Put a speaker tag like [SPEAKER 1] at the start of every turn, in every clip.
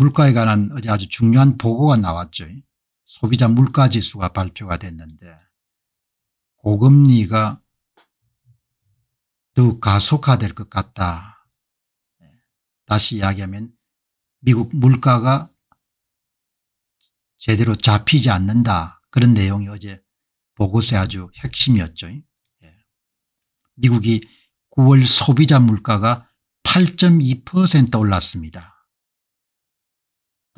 [SPEAKER 1] 물가에 관한 어제 아주 중요한 보고가 나왔죠. 소비자 물가지수가 발표가 됐는데 고금리가 더 가속화될 것 같다. 예. 다시 이야기하면 미국 물가가 제대로 잡히지 않는다. 그런 내용이 어제 보고서의 아주 핵심이었죠. 예. 미국이 9월 소비자 물가가 8.2% 올랐습니다.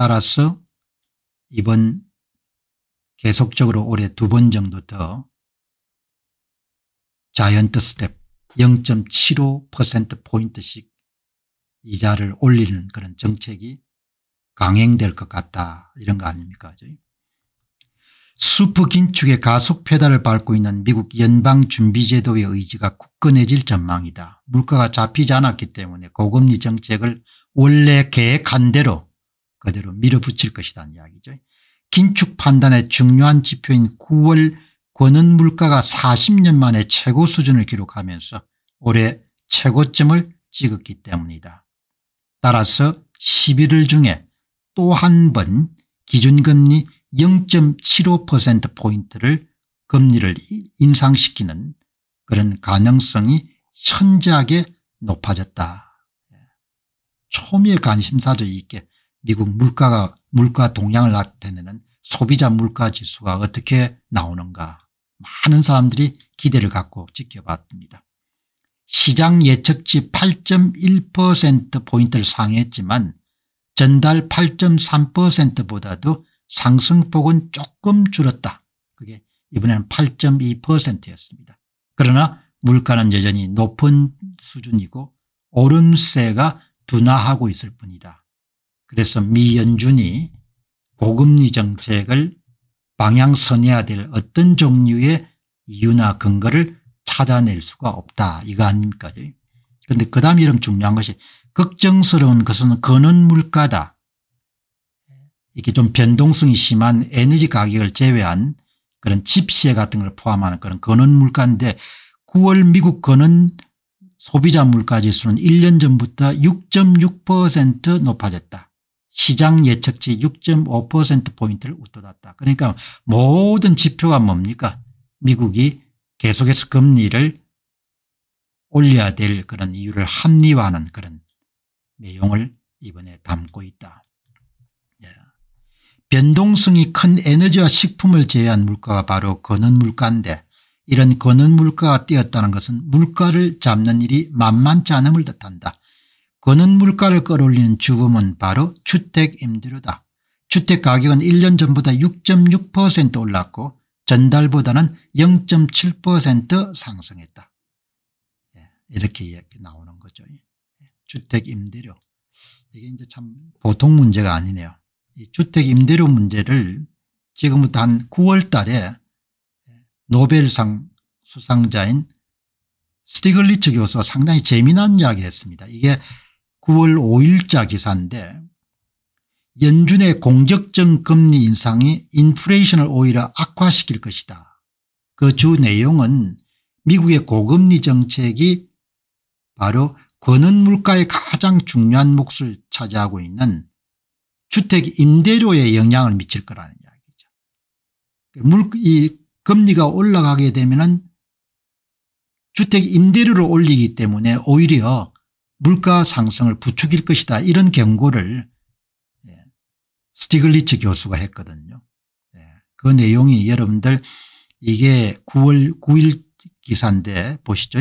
[SPEAKER 1] 따라서 이번 계속적으로 올해 두 번 정도 더 자이언트 스텝 0.75%포인트씩 이자를 올리는 그런 정책이 강행될 것 같다 이런 거 아닙니까 수프 긴축의 가속 페달을 밟고 있는 미국 연방준비제도의 의지가 굳건해질 전망이다. 물가가 잡히지 않았기 때문에 고금리 정책을 원래 계획한 대로 그대로 밀어붙일 것이라는 이야기죠. 긴축 판단의 중요한 지표인 9월 권은 물가가 40년 만에 최고 수준을 기록하면서 올해 최고점을 찍었기 때문이다. 따라서 11월 중에 또 한 번 기준금리 0.75%포인트를 금리를 인상시키는 그런 가능성이 현저하게 높아졌다. 예. 초미의 관심사도 있게 미국 물가가 물가 동향을 나타내는 소비자 물가 지수가 어떻게 나오는가 많은 사람들이 기대를 갖고 지켜봤습니다. 시장 예측치 8.1%포인트를 상회했지만 전달 8.3%보다도 상승폭은 조금 줄었다. 그게 이번에는 8.2%였습니다. 그러나 물가는 여전히 높은 수준이고 오름세가 둔화하고 있을 뿐이다. 그래서 미연준이 고금리 정책을 방향선해야 될 어떤 종류의 이유나 근거를 찾아낼 수가 없다 이거 아닙니까 그런데 그 다음 이름 중요한 것이 걱정스러운 것은 근원 물가다 이게좀 변동성이 심한 에너지 가격을 제외한 그런 집시에 같은 걸 포함하는 그런 근원 물가인데 9월 미국 근원 소비자 물가지수는 1년 전부터 6.6% 높아졌다. 시장 예측치 6.5%포인트를 웃돌았다. 그러니까 모든 지표가 뭡니까 미국이 계속해서 금리를 올려야 될 그런 이유를 합리화하는 그런 내용을 이번에 담고 있다. 예. 변동성이 큰 에너지와 식품을 제외한 물가가 바로 거는 물가인데 이런 거는 물가가 뛰었다는 것은 물가를 잡는 일이 만만치 않음을 뜻한다. 거는 물가를 끌어올리는 죽음은 바로 주택임대료다. 주택가격은 1년 전보다 6.6% 올랐고 전달보다는 0.7% 상승했다. 예, 이렇게 이야기 나오는 거죠. 예, 주택임대료. 이게 이제 참 보통 문제가 아니네요. 이 주택임대료 문제를 지금부터 한 9월 달에 노벨상 수상자인 스티글리츠 교수가 상당히 재미난 이야기를 했습니다. 이게 9월 5일자 기사인데 연준의 공격적 금리 인상이 인플레이션을 오히려 악화시킬 것이다. 그 주 내용은 미국의 고금리 정책이 바로 권은 물가의 가장 중요한 몫을 차지하고 있는 주택 임대료에 영향을 미칠 거라는 이야기죠. 물, 이 금리가 올라가게 되면 주택 임대료를 올리기 때문에 오히려 물가 상승을 부추길 것이다 이런 경고를 예, 스티글리츠 교수가 했거든요. 예, 그 내용이 여러분들 이게 9월 9일 기사인데 보시죠.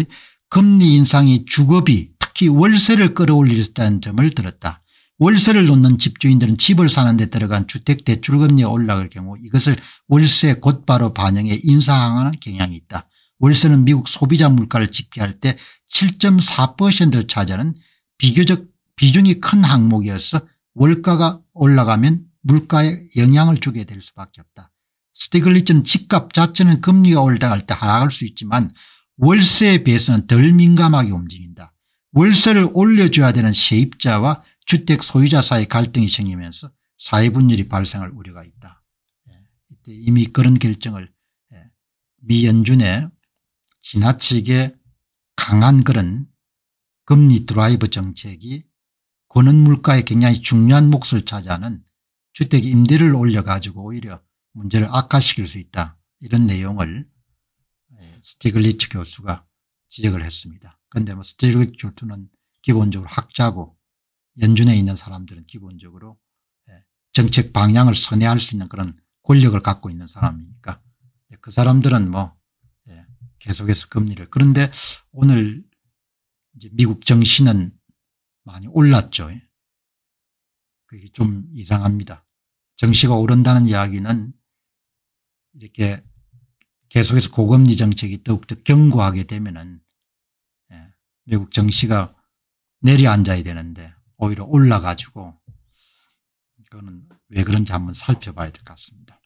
[SPEAKER 1] 금리 인상이 주거비 특히 월세를 끌어올릴 수 있다는 점을 들었다. 월세를 놓는 집주인들은 집을 사는 데 들어간 주택대출금리가 올라갈 경우 이것을 월세 곧바로 반영해 인상하는 경향이 있다. 월세는 미국 소비자 물가를 집계할 때 7.4%를 차지하는 비교적 비중이 큰 항목이어서 월가가 올라가면 물가에 영향을 주게 될 수밖에 없다. 스티글리츠는 집값 자체는 금리가 올라갈 때 하락할 수 있지만 월세에 비해서는 덜 민감하게 움직인다. 월세를 올려줘야 되는 세입자와 주택 소유자 사이 갈등이 생기면서 사회분열이 발생할 우려가 있다. 예, 이때 이미 그런 결정을 예, 미 연준의 지나치게 강한 그런 금리 드라이브 정책이 권은 물가에 굉장히 중요한 몫을 차지하는 주택 임대를 올려가지고 오히려 문제를 악화시킬 수 있다 이런 내용을 예, 스티글리츠 교수가 지적을 했습니다. 그런데 뭐 스티글리츠 교수는 기본적으로 학자고 연준에 있는 사람들은 기본적으로 예, 정책 방향을 선회할 수 있는 그런 권력을 갖고 있는 사람이니까 그 사람들은 뭐 계속해서 금리를. 그런데 오늘 미국 정신은 많이 올랐죠. 그게 좀 이상합니다. 정시가 오른다는 이야기는 이렇게 계속해서 고금리 정책이 더욱더 견고하게 되면은 예, 미국 정시가 내려앉아야 되는데 오히려 올라가지고 그거는 왜 그런지 한번 살펴봐야 될 것 같습니다.